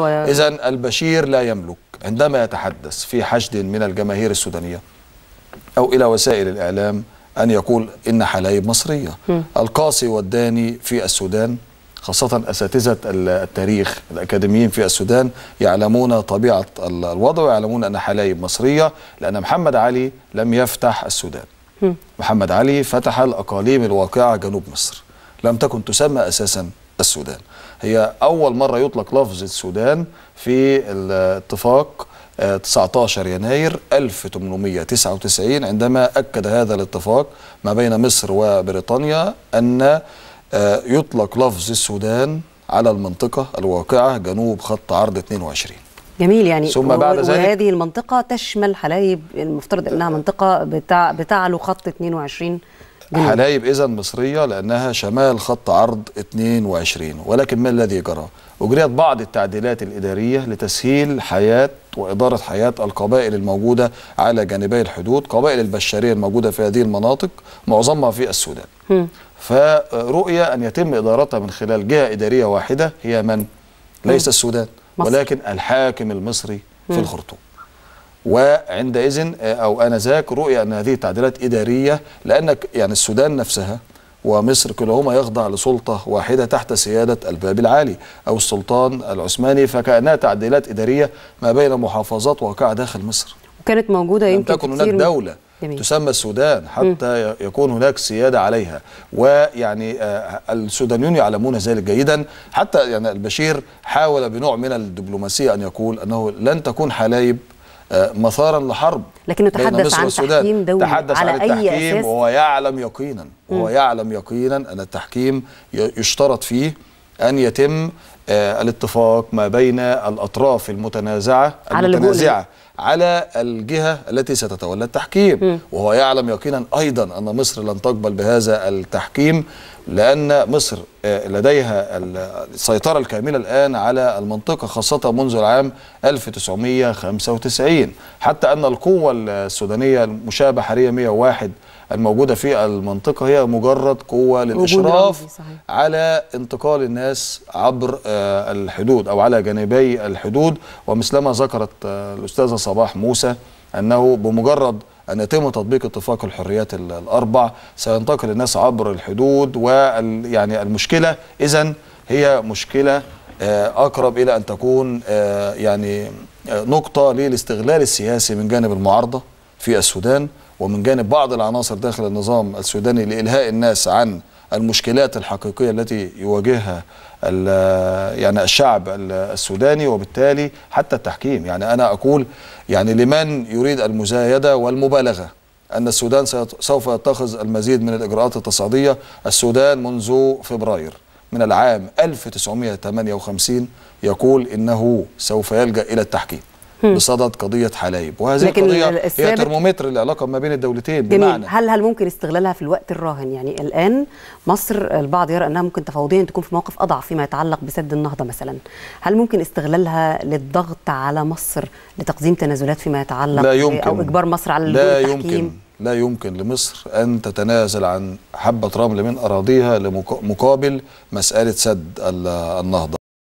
إذا البشير لا يملك عندما يتحدث في حشد من الجماهير السودانية أو إلى وسائل الإعلام أن يقول إن حلايب مصرية القاصي والداني في السودان خاصة أساتذة التاريخ الأكاديميين في السودان يعلمون طبيعة الوضع ويعلمون أن حلايب مصرية لأن محمد علي لم يفتح السودان محمد علي فتح الأقاليم الواقعة جنوب مصر لم تكن تسمى أساساً السودان هي أول مرة يطلق لفظ السودان في الاتفاق 19 آه، يناير 1899 عندما أكد هذا الاتفاق ما بين مصر وبريطانيا أن آه، يطلق لفظ السودان على المنطقة الواقعة جنوب خط عرض 22 جميل يعني ثم بعد ذلك وهذه المنطقة تشمل حلايب المفترض انها منطقة بتاع بتعلو خط 22 حلايب اذا مصريه لانها شمال خط عرض 22 ولكن ما الذي جرى؟ اجريت بعض التعديلات الاداريه لتسهيل حياه واداره حياه القبائل الموجوده على جانبي الحدود، قبائل البشريه الموجوده في هذه المناطق معظمها في السودان. فرؤيه ان يتم ادارتها من خلال جهه اداريه واحده هي من؟ ليس السودان ولكن الحاكم المصري في الخرطوم. وعندئذ آه، او انذاك رؤي ان هذه تعديلات اداريه لان يعني السودان نفسها ومصر كلهما يخضع لسلطة واحدة تحت سيادة الباب العالي أو السلطان العثماني فكأنها تعديلات إدارية ما بين محافظات واقعة داخل مصر وكانت موجودة يمكن تكن هناك دولة جميل. تسمى السودان حتى م. يكون هناك سيادة عليها ويعني آه، السودانيون يعلمون ذلك جيدا حتى يعني البشير حاول بنوع من الدبلوماسية أن يقول أنه لن تكون حلايب آه، مسارا لحرب لكن تحدث عن تحكيم دولي تحدث على عن التحكيم أي أساس وهو يعلم يقينا وهو يعلم يقينا أن التحكيم يشترط فيه أن يتم آه، الاتفاق ما بين الأطراف المتنازعة المتنازعة على على الجهة التي ستتولى التحكيم وهو يعلم يقينا أيضا أن مصر لن تقبل بهذا التحكيم لأن مصر آه، لديها السيطرة الكاملة الآن على المنطقة خاصة منذ العام 1995 حتى أن القوة السودانية المشاة حرية 101 الموجودة في المنطقة هي مجرد قوة للإشراف على انتقال الناس عبر آه، الحدود أو على جانبي الحدود ومثلما ذكرت آه، الأستاذة صباح موسى أنه بمجرد أن يتم تطبيق اتفاق الحريات الأربع سينتقل الناس عبر الحدود وال يعني المشكلة إذا هي مشكلة آه، أقرب إلى أن تكون آه، يعني آه، نقطة للاستغلال السياسي من جانب المعارضة في السودان ومن جانب بعض العناصر داخل النظام السوداني لإلهاء الناس عن المشكلات الحقيقية التي يواجهها يعني الشعب السوداني وبالتالي حتى التحكيم يعني أنا أقول يعني لمن يريد المزايدة والمبالغة أن السودان سوف يتخذ المزيد من الإجراءات التصعيدية السودان منذ فبراير من العام 1958 يقول إنه سوف يلجأ إلى التحكيم بصدد قضيه حلايب وهذه القضيه هي ترمومتر العلاقه ما بين الدولتين جميل. بمعنى هل هل ممكن استغلالها في الوقت الراهن يعني الان مصر البعض يرى انها ممكن تفاوضيا تكون في موقف اضعف فيما يتعلق بسد النهضه مثلا هل ممكن استغلالها للضغط على مصر لتقديم تنازلات فيما يتعلق لا يمكن. او اجبار مصر على لا يمكن لا يمكن لمصر أن تتنازل عن حبة رمل من أراضيها لمقابل مسألة سد النهضة